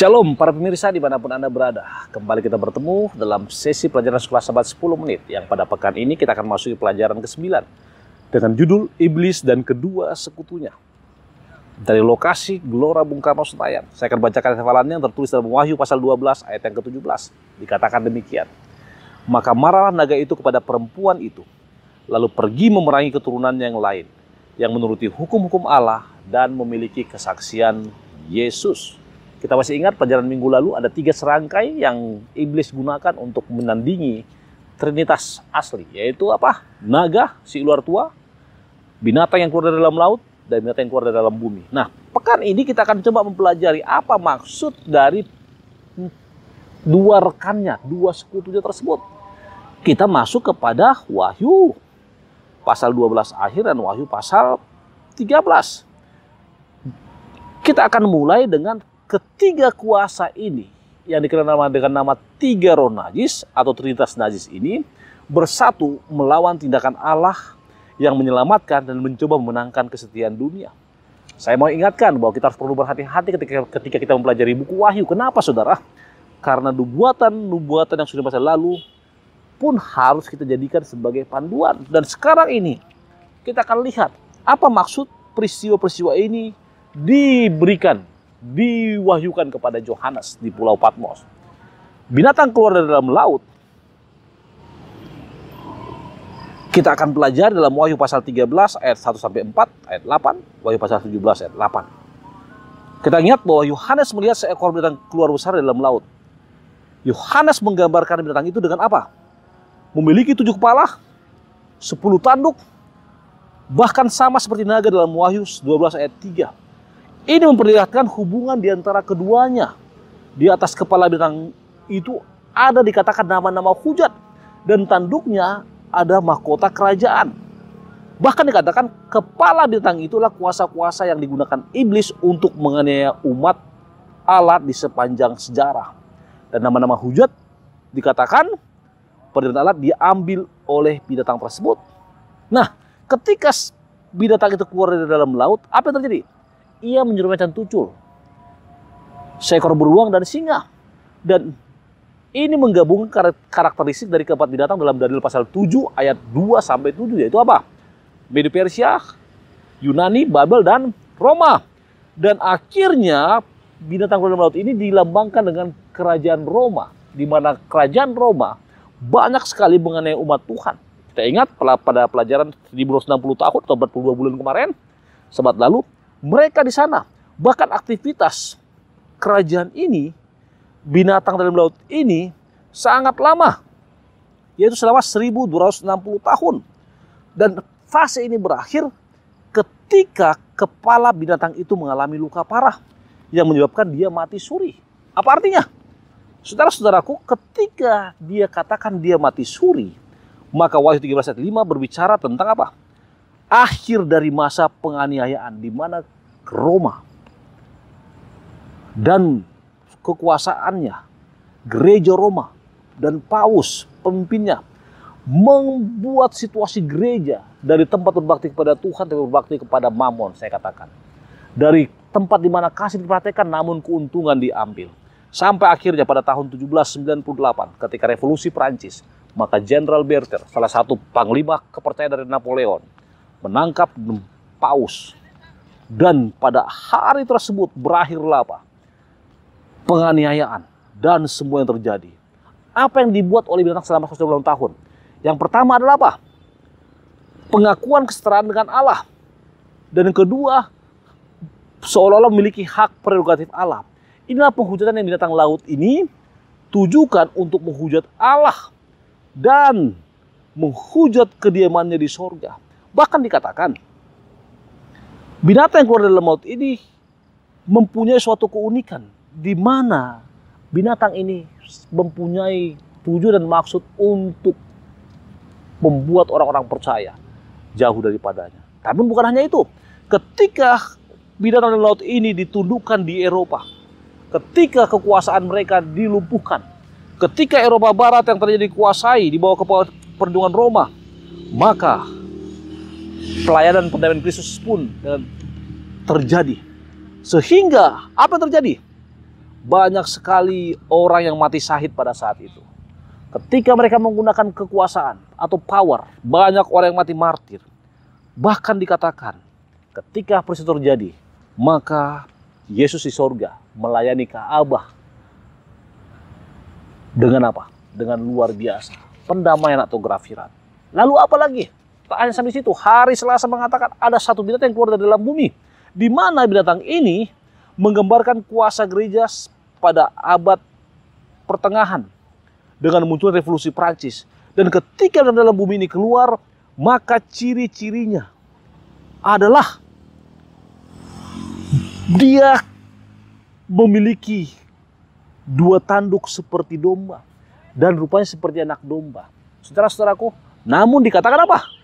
Shalom para pemirsa dimanapun Anda berada. Kembali kita bertemu dalam sesi pelajaran sekolah sahabat 10 menit yang pada pekan ini kita akan masuki pelajaran ke-9 dengan judul Iblis dan Kedua Sekutunya. Dari lokasi Gelora Bung Karno Senayan. Saya akan bacakan hafalannya yang tertulis dalam Wahyu pasal 12 ayat yang ke-17. Dikatakan demikian. Maka marahlah naga itu kepada perempuan itu, lalu pergi memerangi keturunan yang lain, yang menuruti hukum-hukum Allah dan memiliki kesaksian Yesus. Kita masih ingat pelajaran minggu lalu ada tiga serangkai yang iblis gunakan untuk menandingi trinitas asli, yaitu apa? Naga, si ular tua, binatang yang keluar dari dalam laut, dan binatang yang keluar dari dalam bumi. Nah, pekan ini kita akan coba mempelajari apa maksud dari dua rekannya, dua sekutunya tersebut. Kita masuk kepada Wahyu pasal 12 akhir dan Wahyu pasal 13. Kita akan mulai dengan ketiga kuasa ini yang dikenal dengan nama tiga roh najis atau trinitas najis ini bersatu melawan tindakan Allah yang menyelamatkan dan mencoba memenangkan kesetiaan dunia. Saya mau ingatkan bahwa kita harus perlu berhati-hati ketika, ketika kita mempelajari buku Wahyu. Kenapa, saudara? Karena nubuatan-nubuatan yang sudah masa lalu pun harus kita jadikan sebagai panduan. Dan sekarang ini kita akan lihat apa maksud peristiwa-peristiwa ini diberikan diwahyukan kepada Yohanes di Pulau Patmos. Binatang keluar dari dalam laut. Kita akan belajar dalam Wahyu pasal 13 ayat 1 sampai 4 ayat 8, Wahyu pasal 17 ayat 8. Kita ingat bahwa Yohanes melihat seekor binatang keluar besar dari dalam laut. Yohanes menggambarkan binatang itu dengan apa? Memiliki tujuh kepala, sepuluh tanduk, bahkan sama seperti naga dalam Wahyu 12 ayat 3 ini memperlihatkan hubungan di antara keduanya. Di atas kepala bintang itu ada dikatakan nama-nama hujat dan tanduknya ada mahkota kerajaan. Bahkan dikatakan kepala bintang itulah kuasa-kuasa yang digunakan iblis untuk menganiaya umat alat di sepanjang sejarah. Dan nama-nama hujat dikatakan perintah alat diambil oleh binatang tersebut. Nah, ketika binatang itu keluar dari dalam laut, apa yang terjadi? ia menyerupai tucul, seekor beruang dan singa. Dan ini menggabungkan karakteristik dari keempat binatang dalam dalil pasal 7 ayat 2 sampai 7 yaitu apa? Medo Persia, Yunani, Babel dan Roma. Dan akhirnya binatang dalam laut ini dilambangkan dengan kerajaan Roma di mana kerajaan Roma banyak sekali mengenai umat Tuhan. Kita ingat pada pelajaran 1060 tahun atau 42 bulan kemarin, sebat lalu mereka di sana. Bahkan aktivitas kerajaan ini, binatang dalam laut ini sangat lama, yaitu selama 1260 tahun. Dan fase ini berakhir ketika kepala binatang itu mengalami luka parah yang menyebabkan dia mati suri. Apa artinya? Saudara-saudaraku, ketika dia katakan dia mati suri, maka Wahyu 13 ayat 5 berbicara tentang apa? akhir dari masa penganiayaan di mana Roma dan kekuasaannya gereja Roma dan Paus pemimpinnya membuat situasi gereja dari tempat berbakti kepada Tuhan tapi berbakti kepada Mammon saya katakan dari tempat di mana kasih diperhatikan namun keuntungan diambil sampai akhirnya pada tahun 1798 ketika revolusi Prancis maka Jenderal Berter salah satu panglima kepercayaan dari Napoleon menangkap paus. Dan pada hari tersebut berakhirlah apa? Penganiayaan dan semua yang terjadi. Apa yang dibuat oleh binatang selama 120 tahun? Yang pertama adalah apa? Pengakuan kesetaraan dengan Allah. Dan yang kedua, seolah-olah memiliki hak prerogatif Allah. Inilah penghujatan yang binatang laut ini tujukan untuk menghujat Allah dan menghujat kediamannya di sorga. Bahkan dikatakan, binatang yang keluar dari laut ini mempunyai suatu keunikan. Di mana binatang ini mempunyai tujuan dan maksud untuk membuat orang-orang percaya jauh daripadanya. Tapi bukan hanya itu. Ketika binatang dari laut ini ditundukkan di Eropa, ketika kekuasaan mereka dilumpuhkan, ketika Eropa Barat yang terjadi kuasai di bawah kepala perlindungan Roma, maka pelayanan pendamaian Kristus pun terjadi. Sehingga apa yang terjadi? Banyak sekali orang yang mati syahid pada saat itu. Ketika mereka menggunakan kekuasaan atau power, banyak orang yang mati martir. Bahkan dikatakan, ketika peristiwa terjadi, maka Yesus di sorga melayani Kaabah dengan apa? Dengan luar biasa, pendamaian atau grafiran. Lalu apa lagi? Tak hanya sampai situ, hari Selasa mengatakan ada satu binatang yang keluar dari dalam bumi. Di mana binatang ini menggambarkan kuasa gereja pada abad pertengahan dengan munculnya revolusi Prancis. Dan ketika dalam bumi ini keluar, maka ciri-cirinya adalah dia memiliki dua tanduk seperti domba dan rupanya seperti anak domba. Saudara-saudaraku, namun dikatakan apa?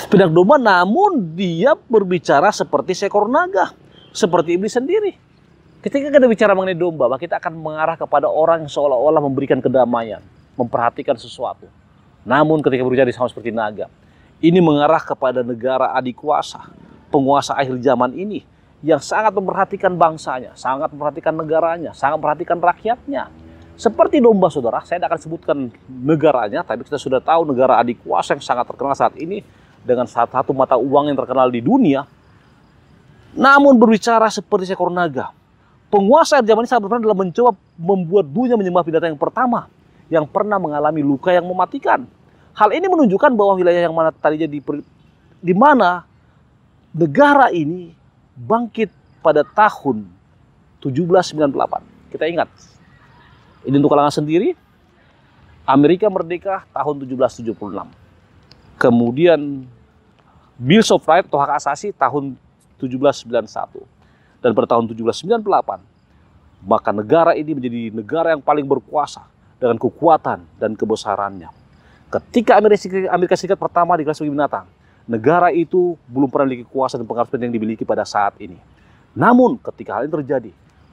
sepeda domba namun dia berbicara seperti seekor naga, seperti iblis sendiri. Ketika kita bicara mengenai domba, maka kita akan mengarah kepada orang yang seolah-olah memberikan kedamaian, memperhatikan sesuatu. Namun ketika berbicara sama seperti naga, ini mengarah kepada negara adik kuasa, penguasa akhir zaman ini yang sangat memperhatikan bangsanya, sangat memperhatikan negaranya, sangat memperhatikan rakyatnya. Seperti domba saudara, saya tidak akan sebutkan negaranya, tapi kita sudah tahu negara adik kuasa yang sangat terkenal saat ini dengan satu mata uang yang terkenal di dunia. Namun berbicara seperti seekor naga, penguasa di zaman ini saat berperan dalam mencoba membuat dunia menyembah binatang yang pertama yang pernah mengalami luka yang mematikan. Hal ini menunjukkan bahwa wilayah yang mana tadinya di, di mana negara ini bangkit pada tahun 1798. Kita ingat, ini untuk kalangan sendiri, Amerika merdeka tahun 1776. Kemudian Bill of Rights atau hak asasi tahun 1791 dan pada tahun 1798 maka negara ini menjadi negara yang paling berkuasa dengan kekuatan dan kebesarannya. Ketika Amerika Serikat pertama dikelas sebagai binatang, negara itu belum pernah memiliki kuasa dan pengaruh yang dimiliki pada saat ini. Namun ketika hal ini terjadi,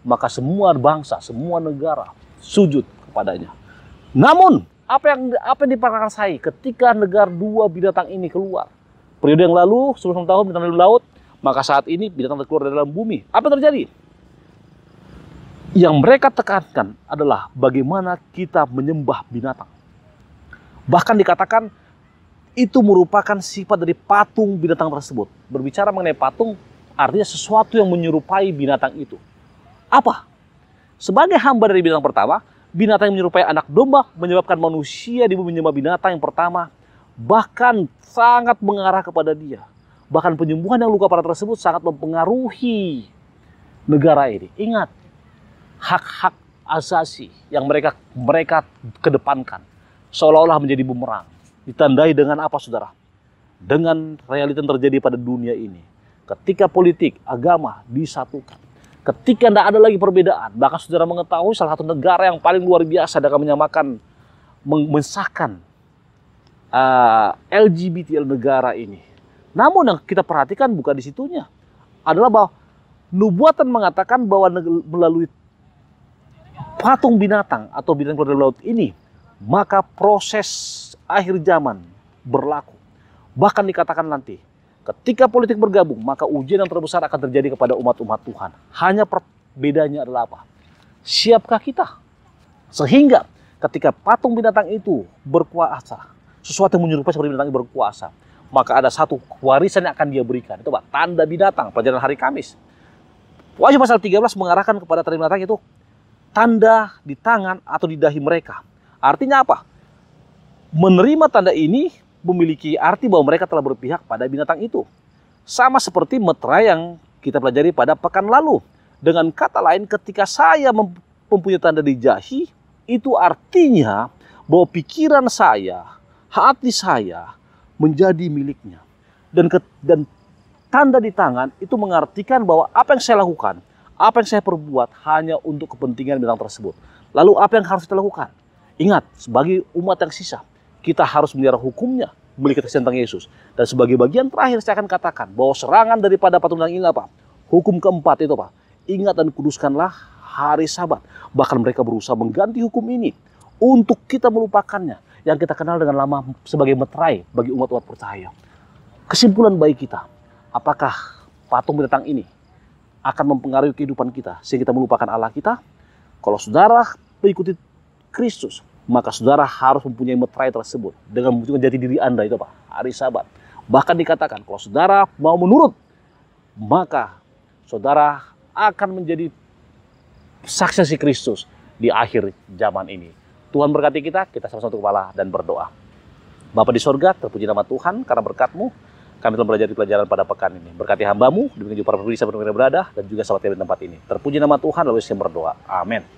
maka semua bangsa, semua negara sujud kepadanya. Namun apa yang apa yang saya ketika negara dua binatang ini keluar? Periode yang lalu, sebelum tahun binatang dari laut, maka saat ini binatang terkeluar dari dalam bumi. Apa yang terjadi? Yang mereka tekankan adalah bagaimana kita menyembah binatang. Bahkan dikatakan itu merupakan sifat dari patung binatang tersebut. Berbicara mengenai patung, artinya sesuatu yang menyerupai binatang itu. Apa? Sebagai hamba dari binatang pertama, binatang yang menyerupai anak domba menyebabkan manusia di bumi menyembah binatang yang pertama bahkan sangat mengarah kepada dia. Bahkan penyembuhan yang luka parah tersebut sangat mempengaruhi negara ini. Ingat, hak-hak asasi yang mereka mereka kedepankan seolah-olah menjadi bumerang. Ditandai dengan apa saudara? Dengan realita yang terjadi pada dunia ini. Ketika politik, agama disatukan. Ketika tidak ada lagi perbedaan, bahkan saudara mengetahui salah satu negara yang paling luar biasa dalam menyamakan, mensahkan uh, ah, LGBTL negara ini. Namun yang kita perhatikan bukan di situnya, adalah bahwa nubuatan mengatakan bahwa melalui patung binatang atau binatang keluar dari laut ini, maka proses akhir zaman berlaku. Bahkan dikatakan nanti, Ketika politik bergabung, maka ujian yang terbesar akan terjadi kepada umat-umat Tuhan. Hanya perbedaannya adalah apa? Siapkah kita? Sehingga ketika patung binatang itu berkuasa, sesuatu yang menyerupai seperti binatang itu berkuasa, maka ada satu warisan yang akan dia berikan. Itu apa? Tanda binatang, pelajaran hari Kamis. Wahyu pasal 13 mengarahkan kepada tanda binatang itu tanda di tangan atau di dahi mereka. Artinya apa? Menerima tanda ini memiliki arti bahwa mereka telah berpihak pada binatang itu. Sama seperti metra yang kita pelajari pada pekan lalu. Dengan kata lain, ketika saya mempunyai tanda di jahi, itu artinya bahwa pikiran saya, hati saya menjadi miliknya. Dan, ke, dan tanda di tangan itu mengartikan bahwa apa yang saya lakukan, apa yang saya perbuat hanya untuk kepentingan binatang tersebut. Lalu apa yang harus kita lakukan? Ingat, sebagai umat yang sisa, kita harus menyerah hukumnya, memiliki kesaksian tentang Yesus. Dan sebagai bagian terakhir saya akan katakan bahwa serangan daripada patung undang ini apa? Hukum keempat itu apa? Ingat dan kuduskanlah hari sabat. Bahkan mereka berusaha mengganti hukum ini untuk kita melupakannya. Yang kita kenal dengan lama sebagai meterai bagi umat-umat percaya. Kesimpulan baik kita, apakah patung binatang ini akan mempengaruhi kehidupan kita sehingga kita melupakan Allah kita? Kalau saudara mengikuti Kristus, maka saudara harus mempunyai meterai tersebut dengan menunjukkan jati diri Anda itu apa? Hari Sabat. Bahkan dikatakan kalau saudara mau menurut, maka saudara akan menjadi saksi Kristus di akhir zaman ini. Tuhan berkati kita, kita sama-sama kepala dan berdoa. Bapak di sorga, terpuji nama Tuhan karena berkatmu, kami telah belajar di pelajaran pada pekan ini. Berkati hambamu, demikian juga para pemirsa berada dan juga sahabat di tempat ini. Terpuji nama Tuhan, lalu saya berdoa. Amin.